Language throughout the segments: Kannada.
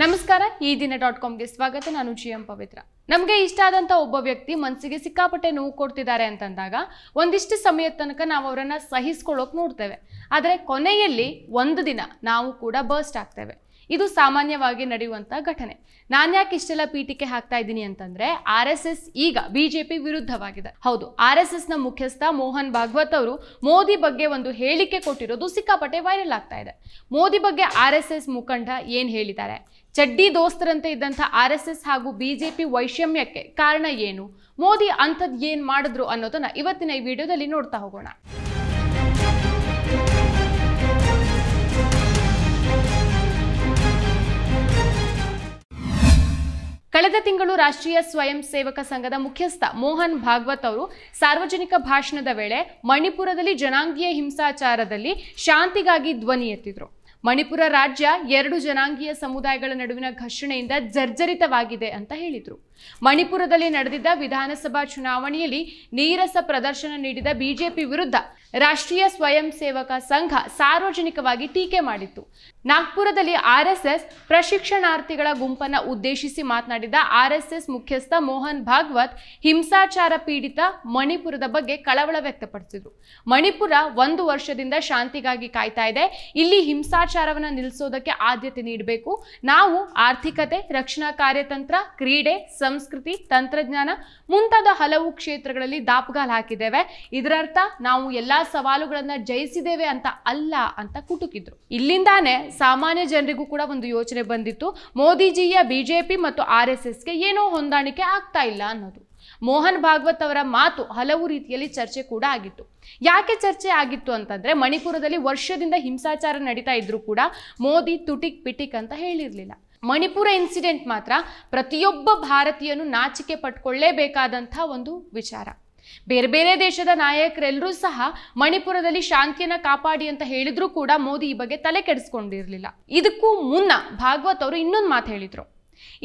ನಮಸ್ಕಾರ ಈ ದಿನ ಡಾಟ್ ಕಾಮ್ಗೆ ಸ್ವಾಗತ ನಾನು ಜಿ ಎಂ ಪವಿತ್ರ ನಮಗೆ ಇಷ್ಟ ಆದಂಥ ಒಬ್ಬ ವ್ಯಕ್ತಿ ಮನಸ್ಸಿಗೆ ಸಿಕ್ಕಾಪಟ್ಟೆ ನೋವು ಕೊಡ್ತಿದ್ದಾರೆ ಅಂತಂದಾಗ ಒಂದಿಷ್ಟು ಸಮಯದ ತನಕ ನಾವು ಅವರನ್ನು ಸಹಿಸ್ಕೊಳ್ಳೋಕೆ ನೋಡ್ತೇವೆ ಆದರೆ ಕೊನೆಯಲ್ಲಿ ಒಂದು ದಿನ ನಾವು ಕೂಡ ಬರ್ಸ್ಟ್ ಆಗ್ತೇವೆ ಇದು ಸಾಮಾನ್ಯವಾಗಿ ನಡೆಯುವಂಥ ಘಟನೆ ನಾನು ಯಾಕೆ ಇಷ್ಟೆಲ್ಲ ಪೀಠಿಕೆ ಹಾಕ್ತಾ ಇದ್ದೀನಿ ಅಂತಂದ್ರೆ ಆರ್ ಎಸ್ ಎಸ್ ಈಗ ಬಿಜೆಪಿ ವಿರುದ್ಧವಾಗಿದೆ ಹೌದು ಆರ್ ಎಸ್ ಎಸ್ನ ಮುಖ್ಯಸ್ಥ ಮೋಹನ್ ಭಾಗವತ್ ಅವರು ಮೋದಿ ಬಗ್ಗೆ ಒಂದು ಹೇಳಿಕೆ ಕೊಟ್ಟಿರೋದು ಸಿಕ್ಕಾಪಟ್ಟೆ ವೈರಲ್ ಆಗ್ತಾ ಇದೆ ಮೋದಿ ಬಗ್ಗೆ ಆರ್ ಎಸ್ ಎಸ್ ಮುಖಂಡ ಏನು ಹೇಳಿದ್ದಾರೆ ಚಡ್ಡಿ ದೋಸ್ತರಂತೆ ಇದ್ದಂಥ ಆರ್ ಎಸ್ ಎಸ್ ಹಾಗೂ ಬಿಜೆಪಿ ವೈಷಮ್ಯಕ್ಕೆ ಕಾರಣ ಏನು ಮೋದಿ ಅಂಥದ್ದು ಏನು ಮಾಡಿದ್ರು ಅನ್ನೋದನ್ನ ಇವತ್ತಿನ ಈ ವಿಡಿಯೋದಲ್ಲಿ ನೋಡ್ತಾ ಹೋಗೋಣ ಕಳೆದ ತಿಂಗಳು ರಾಷ್ಟ್ರೀಯ ಸ್ವಯಂ ಸೇವಕ ಸಂಘದ ಮುಖ್ಯಸ್ಥ ಮೋಹನ್ ಭಾಗವತ್ ಅವರು ಸಾರ್ವಜನಿಕ ಭಾಷಣದ ವೇಳೆ ಮಣಿಪುರದಲ್ಲಿ ಜನಾಂಗೀಯ ಹಿಂಸಾಚಾರದಲ್ಲಿ ಶಾಂತಿಗಾಗಿ ಧ್ವನಿ ಎತ್ತಿದ್ರು ಮಣಿಪುರ ರಾಜ್ಯ ಎರಡು ಜನಾಂಗೀಯ ಸಮುದಾಯಗಳ ನಡುವಿನ ಘರ್ಷಣೆಯಿಂದ ಜರ್ಜರಿತವಾಗಿದೆ ಅಂತ ಹೇಳಿದರು ಮಣಿಪುರದಲ್ಲಿ ನಡೆದಿದ್ದ ವಿಧಾನಸಭಾ ಚುನಾವಣೆಯಲ್ಲಿ ನೀರಸ ಪ್ರದರ್ಶನ ನೀಡಿದ ಬಿಜೆಪಿ ವಿರುದ್ಧ ರಾಷ್ಟ್ರೀಯ ಸ್ವಯಂ ಸೇವಕ ಸಂಘ ಸಾರ್ವಜನಿಕವಾಗಿ ಟೀಕೆ ಮಾಡಿತ್ತು ನಾಗ್ಪುರದಲ್ಲಿ ಆರ್ಎಸ್ಎಸ್ ಪ್ರಶಿಕ್ಷಣಾರ್ಥಿಗಳ ಗುಂಪನ್ನು ಉದ್ದೇಶಿಸಿ ಮಾತನಾಡಿದ ಆರ್ಎಸ್ಎಸ್ ಮುಖ್ಯಸ್ಥ ಮೋಹನ್ ಭಾಗವತ್ ಹಿಂಸಾಚಾರ ಪೀಡಿತ ಮಣಿಪುರದ ಬಗ್ಗೆ ಕಳವಳ ವ್ಯಕ್ತಪಡಿಸಿದರು ಮಣಿಪುರ ಒಂದು ವರ್ಷದಿಂದ ಶಾಂತಿಗಾಗಿ ಕಾಯ್ತಾ ಇದೆ ಇಲ್ಲಿ ಹಿಂಸಾಚಾರವನ್ನು ನಿಲ್ಲಿಸೋದಕ್ಕೆ ಆದ್ಯತೆ ನೀಡಬೇಕು ನಾವು ಆರ್ಥಿಕತೆ ರಕ್ಷಣಾ ಕಾರ್ಯತಂತ್ರ ಕ್ರೀಡೆ ಸಂಸ್ಕೃತಿ ತಂತ್ರಜ್ಞಾನ ಮುಂತಾದ ಹಲವು ಕ್ಷೇತ್ರಗಳಲ್ಲಿ ದಾಪ್ಗಾಲ್ ಹಾಕಿದ್ದೇವೆ ಇದರರ್ಥ ನಾವು ಎಲ್ಲಾ ಸವಾಲುಗಳನ್ನ ಜಯಿಸಿದ್ದೇವೆ ಅಂತ ಅಲ್ಲ ಅಂತ ಕುಟುಕಿದ್ರು ಇಲ್ಲಿಂದಾನೆ ಸಾಮಾನ್ಯ ಜನರಿಗೂ ಕೂಡ ಒಂದು ಯೋಚನೆ ಬಂದಿತ್ತು ಮೋದಿಜಿಯ ಬಿಜೆಪಿ ಮತ್ತು ಆರ್ ಎಸ್ ಎಸ್ಗೆ ಏನೋ ಹೊಂದಾಣಿಕೆ ಆಗ್ತಾ ಇಲ್ಲ ಅನ್ನೋದು ಮೋಹನ್ ಭಾಗವತ್ ಅವರ ಮಾತು ಹಲವು ರೀತಿಯಲ್ಲಿ ಚರ್ಚೆ ಕೂಡ ಆಗಿತ್ತು ಯಾಕೆ ಚರ್ಚೆ ಆಗಿತ್ತು ಅಂತಂದ್ರೆ ಮಣಿಪುರದಲ್ಲಿ ವರ್ಷದಿಂದ ಹಿಂಸಾಚಾರ ನಡೀತಾ ಇದ್ರು ಕೂಡ ಮೋದಿ ತುಟಿಕ್ ಪಿಟಿಕ್ ಅಂತ ಹೇಳಿರ್ಲಿಲ್ಲ ಮಣಿಪುರ ಇನ್ಸಿಡೆಂಟ್ ಮಾತ್ರ ಪ್ರತಿಯೊಬ್ಬ ಭಾರತೀಯನು ನಾಚಿಕೆ ಪಟ್ಕೊಳ್ಳೇಬೇಕಾದಂಥ ಒಂದು ವಿಚಾರ ಬೇರೆ ಬೇರೆ ದೇಶದ ನಾಯಕರೆಲ್ಲರೂ ಸಹ ಮಣಿಪುರದಲ್ಲಿ ಶಾಂತಿಯನ್ನ ಕಾಪಾಡಿ ಅಂತ ಹೇಳಿದ್ರು ಕೂಡ ಮೋದಿ ಈ ಬಗ್ಗೆ ತಲೆ ಕೆಡಿಸ್ಕೊಂಡಿರಲಿಲ್ಲ ಇದಕ್ಕೂ ಮುನ್ನ ಭಾಗವತ್ ಅವರು ಇನ್ನೊಂದು ಮಾತು ಹೇಳಿದ್ರು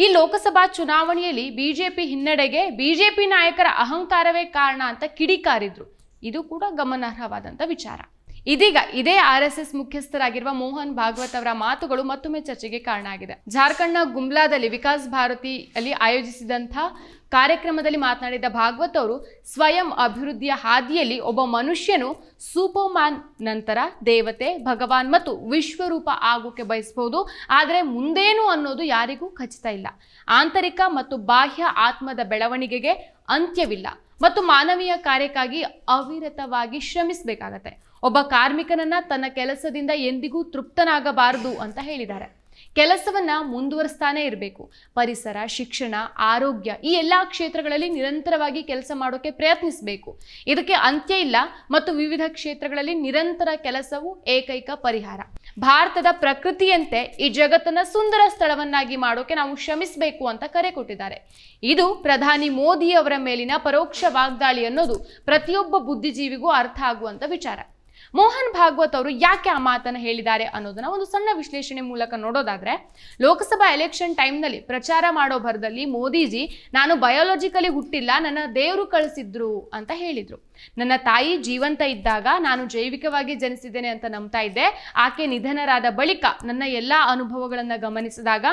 ಈ ಲೋಕಸಭಾ ಚುನಾವಣೆಯಲ್ಲಿ ಬಿಜೆಪಿ ಹಿನ್ನಡೆಗೆ ಬಿಜೆಪಿ ನಾಯಕರ ಅಹಂಕಾರವೇ ಕಾರಣ ಅಂತ ಕಿಡಿಕಾರಿದ್ರು ಇದು ಕೂಡ ಗಮನಾರ್ಹವಾದಂಥ ವಿಚಾರ ಇದೀಗ ಇದೇ ಆರ್ ಎಸ್ ಎಸ್ ಮುಖ್ಯಸ್ಥರಾಗಿರುವ ಮೋಹನ್ ಭಾಗವತ್ ಅವರ ಮಾತುಗಳು ಮತ್ತೊಮ್ಮೆ ಚರ್ಚೆಗೆ ಕಾರಣ ಆಗಿದೆ ಜಾರ್ಖಂಡ್ನ ಗುಮ್ಲಾದಲ್ಲಿ ವಿಕಾಸ್ ಭಾರತಿಯಲ್ಲಿ ಆಯೋಜಿಸಿದಂಥ ಕಾರ್ಯಕ್ರಮದಲ್ಲಿ ಮಾತನಾಡಿದ ಭಾಗವತ್ ಅವರು ಸ್ವಯಂ ಅಭಿವೃದ್ಧಿಯ ಹಾದಿಯಲ್ಲಿ ಒಬ್ಬ ಮನುಷ್ಯನು ಸೂಪರ್ಮ್ಯಾನ್ ನಂತರ ದೇವತೆ ಭಗವಾನ್ ಮತ್ತು ವಿಶ್ವರೂಪ ಆಗೋಕೆ ಬಯಸಬಹುದು ಆದರೆ ಮುಂದೇನು ಅನ್ನೋದು ಯಾರಿಗೂ ಖಚಿತ ಇಲ್ಲ ಆಂತರಿಕ ಮತ್ತು ಬಾಹ್ಯ ಆತ್ಮದ ಬೆಳವಣಿಗೆಗೆ ಅಂತ್ಯವಿಲ್ಲ ಮತ್ತು ಮಾನವೀಯ ಕಾರ್ಯಕ್ಕಾಗಿ ಅವಿರತವಾಗಿ ಶ್ರಮಿಸಬೇಕಾಗತ್ತೆ ಒಬ್ಬ ಕಾರ್ಮಿಕನನ್ನ ತನ್ನ ಕೆಲಸದಿಂದ ಎಂದಿಗೂ ತೃಪ್ತನಾಗಬಾರದು ಅಂತ ಹೇಳಿದ್ದಾರೆ ಕೆಲಸವನ್ನ ಮುಂದುವರಿಸ್ತಾನೆ ಇರಬೇಕು ಪರಿಸರ ಶಿಕ್ಷಣ ಆರೋಗ್ಯ ಈ ಎಲ್ಲ ಕ್ಷೇತ್ರಗಳಲ್ಲಿ ನಿರಂತರವಾಗಿ ಕೆಲಸ ಮಾಡೋಕೆ ಪ್ರಯತ್ನಿಸಬೇಕು ಇದಕ್ಕೆ ಅಂತ್ಯ ಇಲ್ಲ ಮತ್ತು ವಿವಿಧ ಕ್ಷೇತ್ರಗಳಲ್ಲಿ ನಿರಂತರ ಕೆಲಸವು ಏಕೈಕ ಪರಿಹಾರ ಭಾರತದ ಪ್ರಕೃತಿಯಂತೆ ಈ ಜಗತ್ತನ್ನ ಸುಂದರ ಸ್ಥಳವನ್ನಾಗಿ ಮಾಡೋಕೆ ನಾವು ಶ್ರಮಿಸಬೇಕು ಅಂತ ಕರೆ ಕೊಟ್ಟಿದ್ದಾರೆ ಇದು ಪ್ರಧಾನಿ ಮೋದಿ ಅವರ ಮೇಲಿನ ಪರೋಕ್ಷ ವಾಗ್ದಾಳಿ ಅನ್ನೋದು ಪ್ರತಿಯೊಬ್ಬ ಬುದ್ಧಿಜೀವಿಗೂ ಅರ್ಥ ಆಗುವಂತ ವಿಚಾರ ಮೋಹನ್ ಭಾಗವತ್ ಅವರು ಯಾಕೆ ಆ ಮಾತನ್ನು ಹೇಳಿದ್ದಾರೆ ಅನ್ನೋದನ್ನ ಒಂದು ಸಣ್ಣ ವಿಶ್ಲೇಷಣೆ ಮೂಲಕ ನೋಡೋದಾದ್ರೆ ಲೋಕಸಭಾ ಎಲೆಕ್ಷನ್ ಟೈಮ್ನಲ್ಲಿ ಪ್ರಚಾರ ಮಾಡೋ ಭರದಲ್ಲಿ ಮೋದಿಜಿ ನಾನು ಬಯೋಲಾಜಿಕಲಿ ಹುಟ್ಟಿಲ್ಲ ನನ್ನ ದೇವರು ಕಳಿಸಿದ್ರು ಅಂತ ಹೇಳಿದ್ರು ನನ್ನ ತಾಯಿ ಜೀವಂತ ಇದ್ದಾಗ ನಾನು ಜೈವಿಕವಾಗಿ ಜನಿಸಿದ್ದೇನೆ ಅಂತ ನಂಬ್ತಾ ಇದ್ದೆ ಆಕೆ ನಿಧನರಾದ ಬಳಿಕ ನನ್ನ ಎಲ್ಲ ಅನುಭವಗಳನ್ನು ಗಮನಿಸಿದಾಗ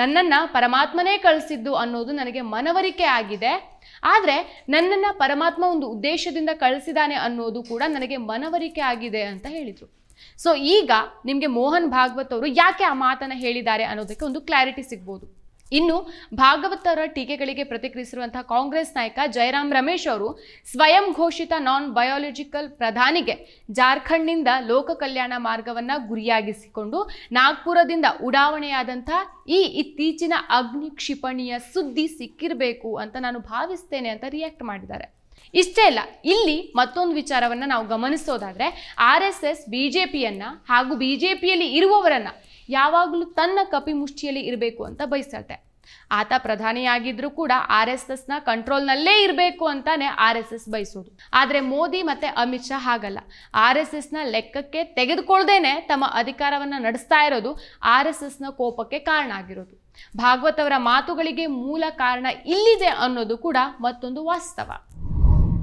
ನನ್ನನ್ನು ಪರಮಾತ್ಮನೇ ಕಳಿಸಿದ್ದು ಅನ್ನೋದು ನನಗೆ ಮನವರಿಕೆ ಆಗಿದೆ ಆದರೆ ನನ್ನನ್ನು ಪರಮಾತ್ಮ ಒಂದು ಉದ್ದೇಶದಿಂದ ಕಳಿಸಿದಾನೆ ಅನ್ನೋದು ಕೂಡ ನನಗೆ ಮನವರಿಕೆ ಆಗಿದೆ ಅಂತ ಹೇಳಿದರು ಸೊ ಈಗ ನಿಮಗೆ ಮೋಹನ್ ಭಾಗವತ್ ಅವರು ಯಾಕೆ ಆ ಮಾತನ್ನು ಹೇಳಿದ್ದಾರೆ ಅನ್ನೋದಕ್ಕೆ ಒಂದು ಕ್ಲಾರಿಟಿ ಸಿಗ್ಬೋದು ಇನ್ನು ಭಾಗವತರ ಟೀಕೆಗಳಿಗೆ ಪ್ರತಿಕ್ರಿಯಿಸಿರುವಂತಹ ಕಾಂಗ್ರೆಸ್ ನಾಯಕ ಜಯರಾಮ್ ರಮೇಶ್ ಅವರು ಸ್ವಯಂ ಘೋಷಿತ ನಾನ್ ಬಯಾಲಜಿಕಲ್ ಪ್ರಧಾನಿಗೆ ಜಾರ್ಖಂಡ್ನಿಂದ ಲೋಕ ಕಲ್ಯಾಣ ಮಾರ್ಗವನ್ನ ಗುರಿಯಾಗಿಸಿಕೊಂಡು ನಾಗ್ಪುರದಿಂದ ಉಡಾವಣೆಯಾದಂಥ ಈ ಇತ್ತೀಚಿನ ಅಗ್ನಿ ಕ್ಷಿಪಣಿಯ ಸುದ್ದಿ ಸಿಕ್ಕಿರಬೇಕು ಅಂತ ನಾನು ಭಾವಿಸ್ತೇನೆ ಅಂತ ರಿಯಾಕ್ಟ್ ಮಾಡಿದ್ದಾರೆ ಇಷ್ಟೇ ಅಲ್ಲ ಇಲ್ಲಿ ಮತ್ತೊಂದು ವಿಚಾರವನ್ನ ನಾವು ಗಮನಿಸೋದಾದ್ರೆ ಆರ್ ಎಸ್ ಎಸ್ ಪಿಯನ್ನು ಹಾಗೂ ಬಿಜೆಪಿಯಲ್ಲಿ ಇರುವವರನ್ನ ಯಾವಾಗಲೂ ತನ್ನ ಕಪಿ ಮುಷ್ಟಿಯಲ್ಲಿ ಇರಬೇಕು ಅಂತ ಬಯಸತ್ತೆ ಆತ ಪ್ರಧಾನಿಯಾಗಿದ್ರೂ ಕೂಡ ಆರ್ ಎಸ್ ಎಸ್ನ ಕಂಟ್ರೋಲ್ನಲ್ಲೇ ಇರಬೇಕು ಅಂತಾನೆ ಆರ್ ಎಸ್ ಎಸ್ ಬಯಸೋದು ಆದರೆ ಮೋದಿ ಮತ್ತೆ ಅಮಿತ್ ಶಾ ಹಾಗಲ್ಲ ಆರ್ ಎಸ್ ಎಸ್ನ ಲೆಕ್ಕಕ್ಕೆ ತೆಗೆದುಕೊಳ್ಳದೇನೆ ತಮ್ಮ ಅಧಿಕಾರವನ್ನು ನಡೆಸ್ತಾ ಇರೋದು ಆರ್ ಎಸ್ ಎಸ್ನ ಕೋಪಕ್ಕೆ ಕಾರಣ ಆಗಿರೋದು ಭಾಗವತ್ ಅವರ ಮಾತುಗಳಿಗೆ ಮೂಲ ಕಾರಣ ಇಲ್ಲಿದೆ ಅನ್ನೋದು ಕೂಡ ಮತ್ತೊಂದು ವಾಸ್ತವ